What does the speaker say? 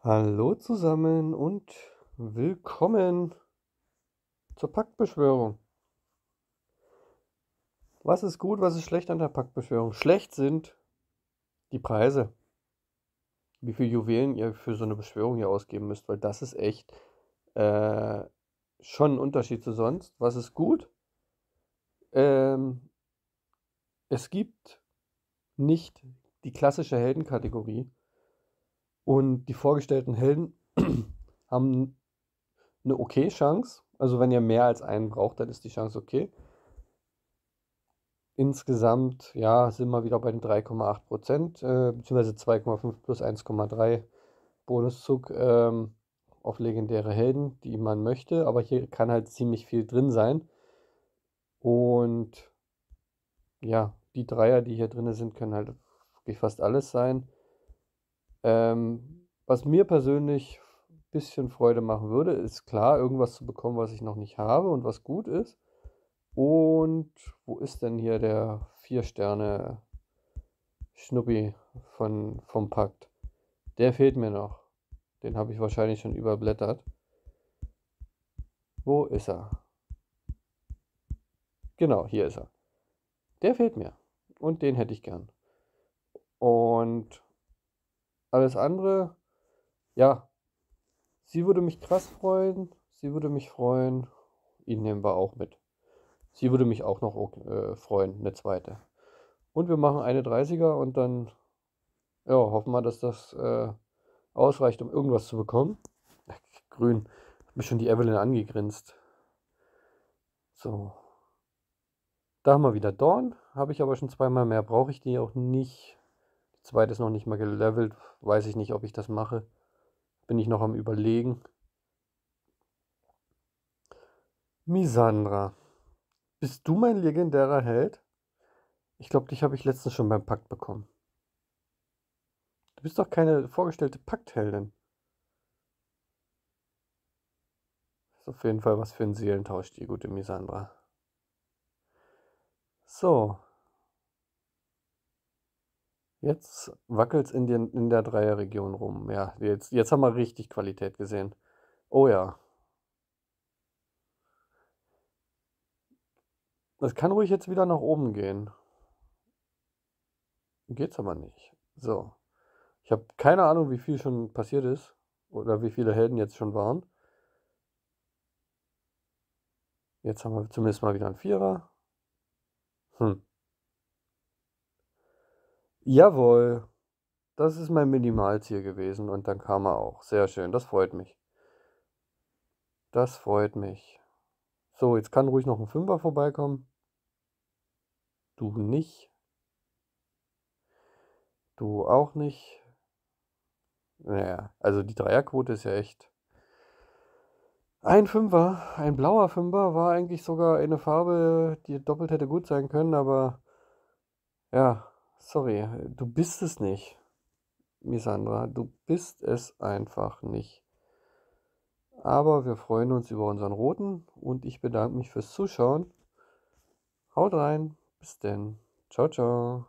Hallo zusammen und willkommen zur Paktbeschwörung. Was ist gut, was ist schlecht an der Paktbeschwörung? Schlecht sind die Preise. Wie viel Juwelen ihr für so eine Beschwörung hier ausgeben müsst, weil das ist echt äh, schon ein Unterschied zu sonst. Was ist gut? Ähm, es gibt nicht die klassische Heldenkategorie und die vorgestellten Helden haben eine okay Chance. Also wenn ihr mehr als einen braucht, dann ist die Chance okay. Insgesamt, ja, sind wir wieder bei den 3,8 Prozent, äh, beziehungsweise 2,5 plus 1,3 Bonuszug ähm, auf legendäre Helden, die man möchte. Aber hier kann halt ziemlich viel drin sein. Und ja, die Dreier, die hier drin sind, können halt wirklich fast alles sein. Ähm, was mir persönlich ein bisschen Freude machen würde, ist klar, irgendwas zu bekommen, was ich noch nicht habe und was gut ist. Und wo ist denn hier der vier Sterne Schnuppi vom Pakt? Der fehlt mir noch. Den habe ich wahrscheinlich schon überblättert. Wo ist er? Genau, hier ist er. Der fehlt mir. Und den hätte ich gern. Und alles andere, ja, sie würde mich krass freuen, sie würde mich freuen, ihn nehmen wir auch mit. Sie würde mich auch noch äh, freuen, eine zweite. Und wir machen eine 30er und dann ja, hoffen wir, dass das äh, ausreicht, um irgendwas zu bekommen. Grün, hat mich schon die Evelyn angegrinst. So. Da haben wir wieder Dorn. Habe ich aber schon zweimal mehr. Brauche ich die auch nicht. Zweites noch nicht mal gelevelt. Weiß ich nicht, ob ich das mache. Bin ich noch am Überlegen. Misandra, bist du mein legendärer Held? Ich glaube, dich habe ich letztens schon beim Pakt bekommen. Du bist doch keine vorgestellte Paktheldin. Ist auf jeden Fall was für ein Seelentausch, die gute Misandra. So, Jetzt wackelt es in, in der Dreierregion rum. Ja, jetzt, jetzt haben wir richtig Qualität gesehen. Oh ja. Das kann ruhig jetzt wieder nach oben gehen. Geht's aber nicht. So. Ich habe keine Ahnung, wie viel schon passiert ist. Oder wie viele Helden jetzt schon waren. Jetzt haben wir zumindest mal wieder einen Vierer. Hm. Jawohl, das ist mein Minimalziel gewesen und dann kam er auch. Sehr schön, das freut mich. Das freut mich. So, jetzt kann ruhig noch ein Fünfer vorbeikommen. Du nicht. Du auch nicht. Naja, also die Dreierquote ist ja echt. Ein Fünfer, ein blauer Fünfer war eigentlich sogar eine Farbe, die doppelt hätte gut sein können, aber ja, Sorry, du bist es nicht. Misandra, du bist es einfach nicht. Aber wir freuen uns über unseren Roten und ich bedanke mich fürs Zuschauen. Haut rein, bis denn. Ciao, ciao.